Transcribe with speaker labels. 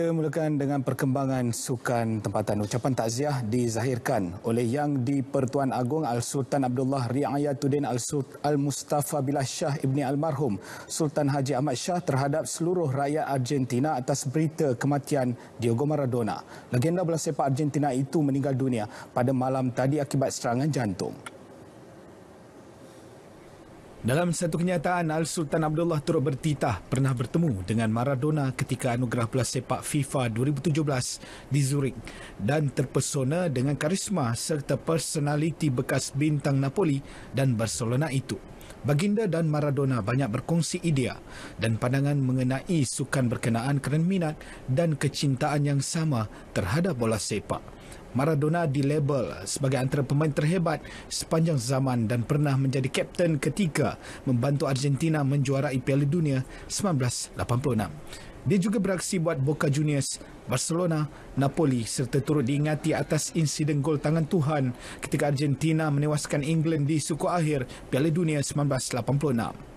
Speaker 1: Kita mulakan dengan perkembangan sukan tempatan. Ucapan takziah dizahirkan oleh Yang di-Pertuan Agong Al-Sultan Abdullah Ri'ayatuddin Al-Mustafa Al Bilah Shah Ibni Almarhum Sultan Haji Ahmad Shah terhadap seluruh rakyat Argentina atas berita kematian Diego Maradona. Legenda bola sepak Argentina itu meninggal dunia pada malam tadi akibat serangan jantung. Dalam satu kenyataan, Al-Sultan Abdullah turut bertitah pernah bertemu dengan Maradona ketika anugerah belas sepak FIFA 2017 di Zurich dan terpesona dengan karisma serta personaliti bekas bintang Napoli dan Barcelona itu. Baginda dan Maradona banyak berkongsi idea dan pandangan mengenai sukan berkenaan kerana minat dan kecintaan yang sama terhadap bola sepak. Maradona dilabel sebagai antara pemain terhebat sepanjang zaman dan pernah menjadi kapten ketika membantu Argentina menjuarai Piala Dunia 1986. Dia juga beraksi buat Boca Juniors, Barcelona, Napoli serta turut diingati atas insiden gol tangan Tuhan ketika Argentina menewaskan England di suku akhir Piala Dunia 1986.